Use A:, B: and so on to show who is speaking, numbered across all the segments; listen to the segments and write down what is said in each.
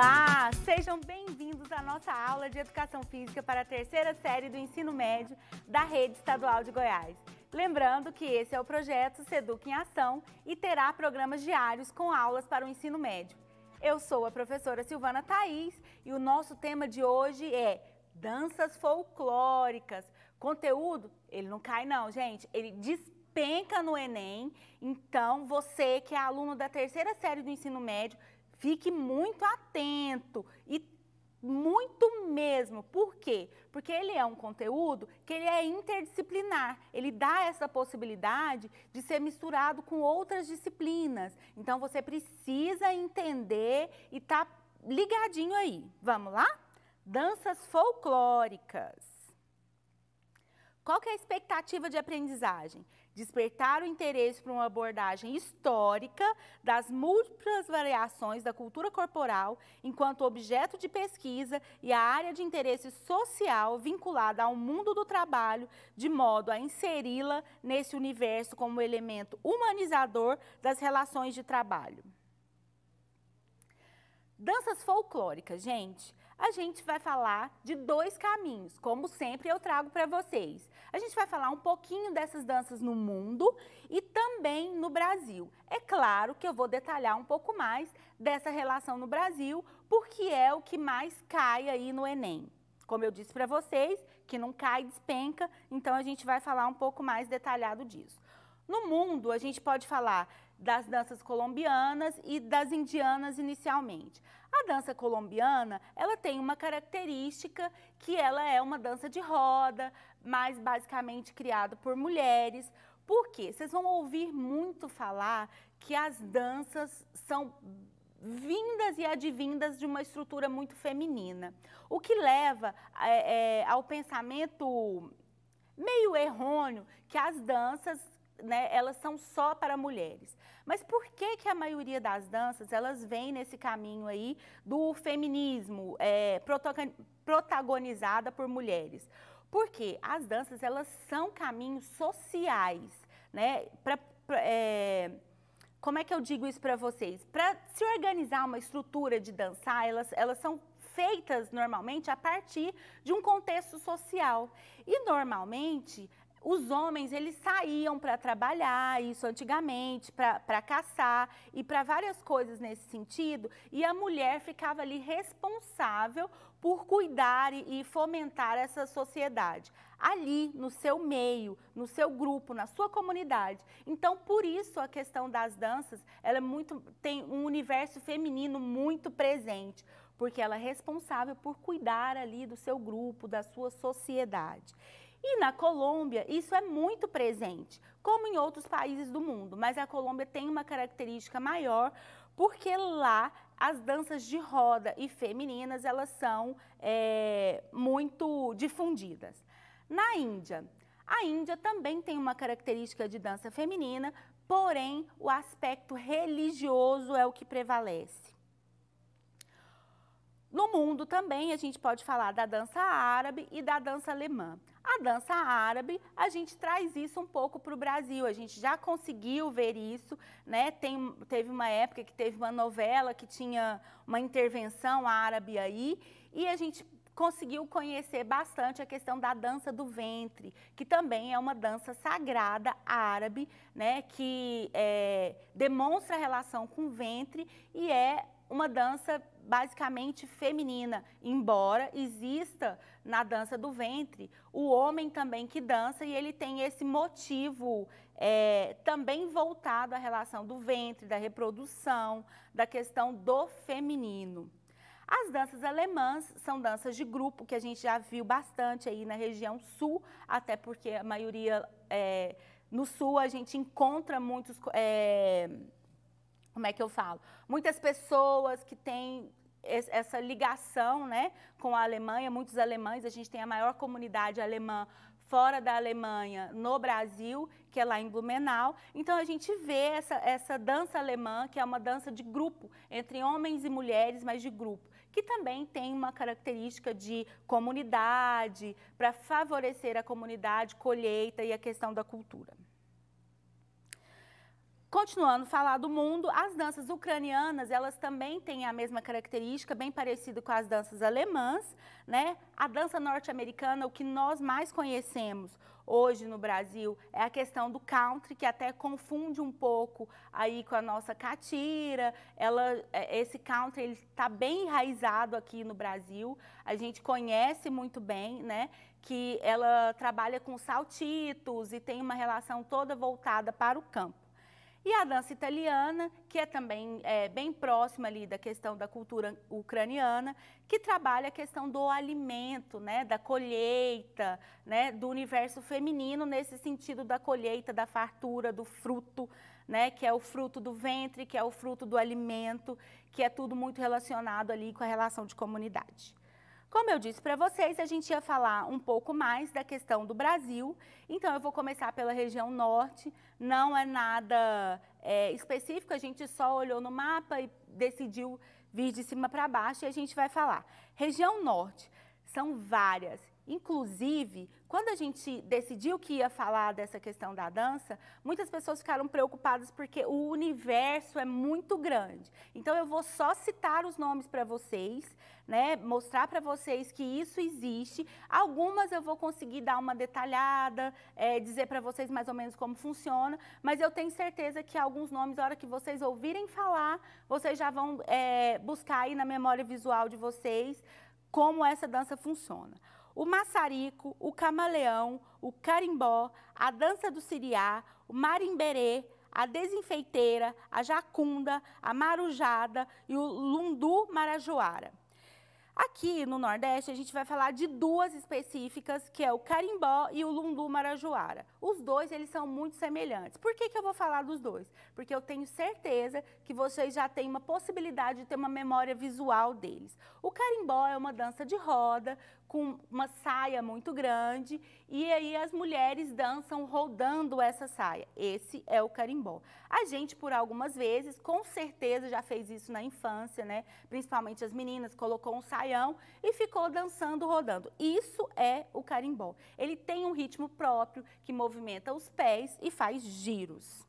A: Olá, sejam bem-vindos à nossa aula de Educação Física para a terceira série do Ensino Médio da Rede Estadual de Goiás. Lembrando que esse é o projeto Seduc em Ação e terá programas diários com aulas para o ensino médio. Eu sou a professora Silvana Thaís e o nosso tema de hoje é danças folclóricas. Conteúdo, ele não cai não, gente, ele despenca no Enem. Então, você que é aluno da terceira série do ensino médio, Fique muito atento e muito mesmo. Por quê? Porque ele é um conteúdo que ele é interdisciplinar. Ele dá essa possibilidade de ser misturado com outras disciplinas. Então você precisa entender e tá ligadinho aí. Vamos lá? Danças folclóricas. Qual que é a expectativa de aprendizagem? despertar o interesse por uma abordagem histórica das múltiplas variações da cultura corporal enquanto objeto de pesquisa e a área de interesse social vinculada ao mundo do trabalho, de modo a inseri-la nesse universo como elemento humanizador das relações de trabalho. Danças folclóricas, gente, a gente vai falar de dois caminhos, como sempre eu trago para vocês. A gente vai falar um pouquinho dessas danças no mundo e também no Brasil. É claro que eu vou detalhar um pouco mais dessa relação no Brasil, porque é o que mais cai aí no Enem. Como eu disse para vocês, que não cai, despenca, então a gente vai falar um pouco mais detalhado disso. No mundo, a gente pode falar das danças colombianas e das indianas inicialmente. A dança colombiana, ela tem uma característica que ela é uma dança de roda, mais basicamente criada por mulheres. Por quê? Vocês vão ouvir muito falar que as danças são vindas e advindas de uma estrutura muito feminina, o que leva é, é, ao pensamento meio errôneo que as danças né, elas são só para mulheres. Mas por que que a maioria das danças, elas vem nesse caminho aí do feminismo, é, protagonizada por mulheres? Porque as danças, elas são caminhos sociais, né? Pra, pra, é, como é que eu digo isso para vocês? Para se organizar uma estrutura de dançar, elas, elas são feitas normalmente a partir de um contexto social. E normalmente os homens, eles saíam para trabalhar, isso antigamente, para caçar e para várias coisas nesse sentido, e a mulher ficava ali responsável por cuidar e fomentar essa sociedade ali no seu meio, no seu grupo, na sua comunidade. Então, por isso a questão das danças, ela é muito tem um universo feminino muito presente, porque ela é responsável por cuidar ali do seu grupo, da sua sociedade. E na Colômbia, isso é muito presente, como em outros países do mundo, mas a Colômbia tem uma característica maior, porque lá as danças de roda e femininas elas são é, muito difundidas. Na Índia, a Índia também tem uma característica de dança feminina, porém o aspecto religioso é o que prevalece. No mundo também a gente pode falar da dança árabe e da dança alemã. A dança árabe, a gente traz isso um pouco para o Brasil, a gente já conseguiu ver isso, né? Tem, teve uma época que teve uma novela que tinha uma intervenção árabe aí, e a gente conseguiu conhecer bastante a questão da dança do ventre, que também é uma dança sagrada árabe, né, que é, demonstra relação com o ventre e é uma dança basicamente feminina, embora exista na dança do ventre o homem também que dança e ele tem esse motivo é, também voltado à relação do ventre, da reprodução, da questão do feminino. As danças alemãs são danças de grupo que a gente já viu bastante aí na região sul, até porque a maioria é, no sul a gente encontra muitos é, como é que eu falo? Muitas pessoas que têm essa ligação né, com a Alemanha, muitos alemães, a gente tem a maior comunidade alemã fora da Alemanha, no Brasil, que é lá em Blumenau. Então a gente vê essa, essa dança alemã, que é uma dança de grupo, entre homens e mulheres, mas de grupo, que também tem uma característica de comunidade, para favorecer a comunidade, colheita e a questão da cultura. Continuando a falar do mundo, as danças ucranianas, elas também têm a mesma característica, bem parecido com as danças alemãs, né? A dança norte-americana, o que nós mais conhecemos hoje no Brasil, é a questão do country, que até confunde um pouco aí com a nossa catira. Ela, é, esse country, ele está bem enraizado aqui no Brasil, a gente conhece muito bem, né? Que ela trabalha com saltitos e tem uma relação toda voltada para o campo. E a dança italiana, que é também é, bem próxima ali da questão da cultura ucraniana, que trabalha a questão do alimento, né, da colheita, né, do universo feminino nesse sentido da colheita, da fartura, do fruto, né, que é o fruto do ventre, que é o fruto do alimento, que é tudo muito relacionado ali com a relação de comunidade. Como eu disse para vocês, a gente ia falar um pouco mais da questão do Brasil, então eu vou começar pela região norte, não é nada é, específico, a gente só olhou no mapa e decidiu vir de cima para baixo e a gente vai falar. Região norte, são várias. Inclusive, quando a gente decidiu que ia falar dessa questão da dança, muitas pessoas ficaram preocupadas porque o universo é muito grande. Então, eu vou só citar os nomes para vocês, né? Mostrar para vocês que isso existe. Algumas eu vou conseguir dar uma detalhada, é, dizer para vocês mais ou menos como funciona, mas eu tenho certeza que alguns nomes, na hora que vocês ouvirem falar, vocês já vão é, buscar aí na memória visual de vocês como essa dança funciona. O maçarico, o camaleão, o carimbó, a dança do siriá, o marimberê, a desenfeiteira, a jacunda, a marujada e o lundu marajoara. Aqui no Nordeste, a gente vai falar de duas específicas, que é o carimbó e o lundu marajoara. Os dois, eles são muito semelhantes. Por que, que eu vou falar dos dois? Porque eu tenho certeza que vocês já têm uma possibilidade de ter uma memória visual deles. O carimbó é uma dança de roda, com uma saia muito grande e aí as mulheres dançam rodando essa saia. Esse é o carimbó. A gente, por algumas vezes, com certeza já fez isso na infância, né? Principalmente as meninas, colocou um saião e ficou dançando, rodando. Isso é o carimbó. Ele tem um ritmo próprio que movimenta os pés e faz giros.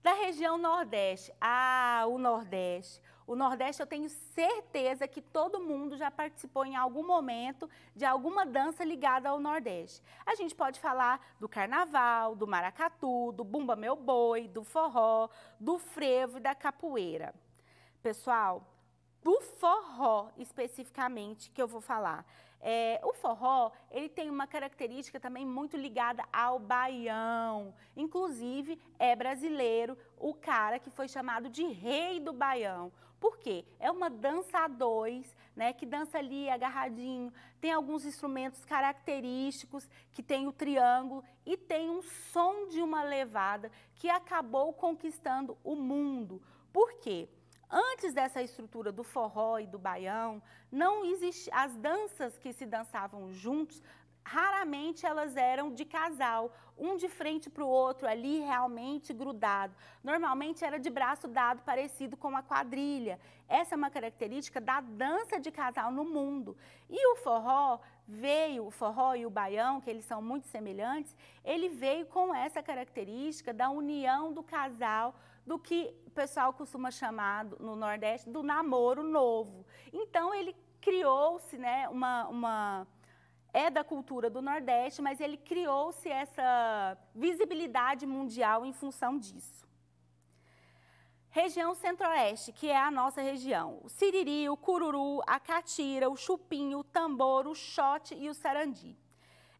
A: Da região Nordeste, ah, o Nordeste. O Nordeste, eu tenho certeza que todo mundo já participou em algum momento de alguma dança ligada ao Nordeste. A gente pode falar do carnaval, do maracatu, do bumba meu boi, do forró, do frevo e da capoeira. Pessoal, do forró especificamente que eu vou falar. É, o forró, ele tem uma característica também muito ligada ao baião. Inclusive, é brasileiro, o cara que foi chamado de rei do baião. Por quê? É uma dança a dois, né, que dança ali agarradinho, tem alguns instrumentos característicos, que tem o triângulo e tem um som de uma levada que acabou conquistando o mundo. Por quê? Antes dessa estrutura do forró e do baião, não existe as danças que se dançavam juntos raramente elas eram de casal, um de frente para o outro ali realmente grudado. Normalmente era de braço dado, parecido com a quadrilha. Essa é uma característica da dança de casal no mundo. E o forró veio, o forró e o baião, que eles são muito semelhantes, ele veio com essa característica da união do casal, do que o pessoal costuma chamar no Nordeste do namoro novo. Então ele criou-se, né, uma, uma é da cultura do Nordeste, mas ele criou-se essa visibilidade mundial em função disso. Região Centro-Oeste, que é a nossa região. O siriri, o cururu, a catira, o chupinho, o tambor, o xote e o sarandi.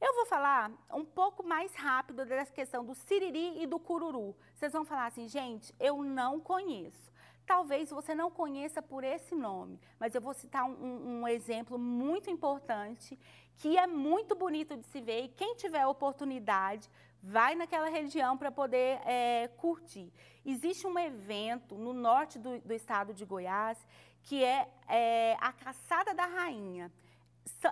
A: Eu vou falar um pouco mais rápido dessa questão do siriri e do cururu. Vocês vão falar assim, gente, eu não conheço. Talvez você não conheça por esse nome, mas eu vou citar um, um exemplo muito importante que é muito bonito de se ver e quem tiver oportunidade vai naquela região para poder é, curtir. Existe um evento no norte do, do estado de Goiás que é, é a Caçada da Rainha.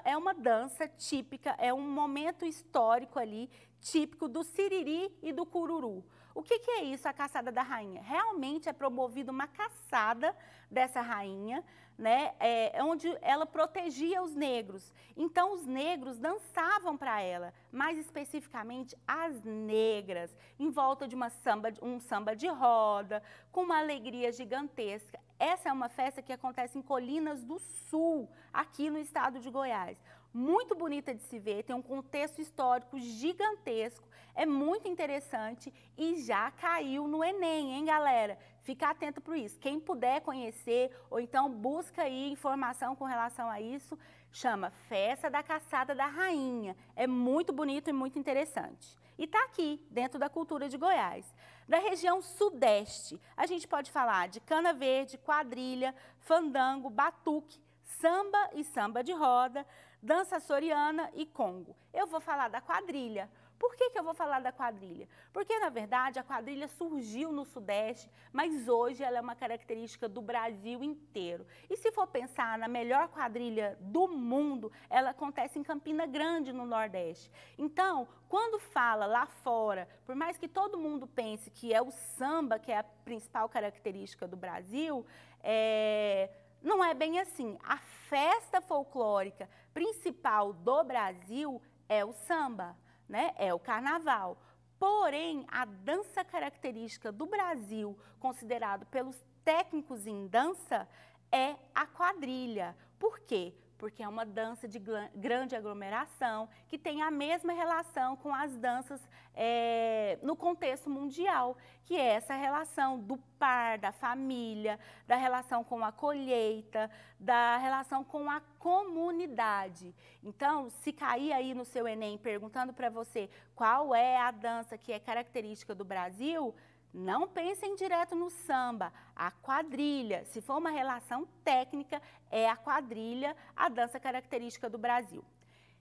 A: É uma dança típica, é um momento histórico ali, típico do siriri e do cururu. O que, que é isso, a caçada da rainha? Realmente é promovida uma caçada dessa rainha né, é, é, onde ela protegia os negros. Então, os negros dançavam para ela, mais especificamente as negras, em volta de uma samba, um samba de roda, com uma alegria gigantesca. Essa é uma festa que acontece em Colinas do Sul, aqui no estado de Goiás muito bonita de se ver, tem um contexto histórico gigantesco, é muito interessante e já caiu no Enem, hein, galera? Fica atento para isso. Quem puder conhecer ou então busca aí informação com relação a isso, chama Festa da Caçada da Rainha. É muito bonito e muito interessante. E está aqui, dentro da cultura de Goiás. Da região sudeste, a gente pode falar de cana verde, quadrilha, fandango, batuque, samba e samba de roda, dança soriana e Congo. Eu vou falar da quadrilha. Por que, que eu vou falar da quadrilha? Porque, na verdade, a quadrilha surgiu no Sudeste, mas hoje ela é uma característica do Brasil inteiro. E se for pensar na melhor quadrilha do mundo, ela acontece em Campina Grande, no Nordeste. Então, quando fala lá fora, por mais que todo mundo pense que é o samba que é a principal característica do Brasil, é não é bem assim. A festa folclórica, principal do Brasil é o samba, né? É o carnaval. Porém, a dança característica do Brasil, considerado pelos técnicos em dança, é a quadrilha. Por quê? porque é uma dança de grande aglomeração que tem a mesma relação com as danças é, no contexto mundial, que é essa relação do par, da família, da relação com a colheita, da relação com a comunidade. Então, se cair aí no seu Enem perguntando para você qual é a dança que é característica do Brasil, não pensem direto no samba, a quadrilha. Se for uma relação técnica, é a quadrilha, a dança característica do Brasil.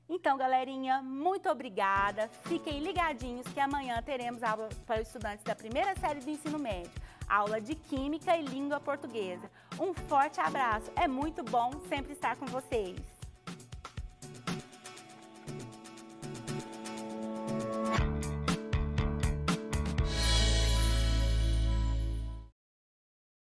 A: Então, galerinha, muito obrigada. Fiquem ligadinhos que amanhã teremos aula para os estudantes da primeira série do ensino médio, aula de Química e Língua Portuguesa. Um forte abraço, é muito bom sempre estar com vocês.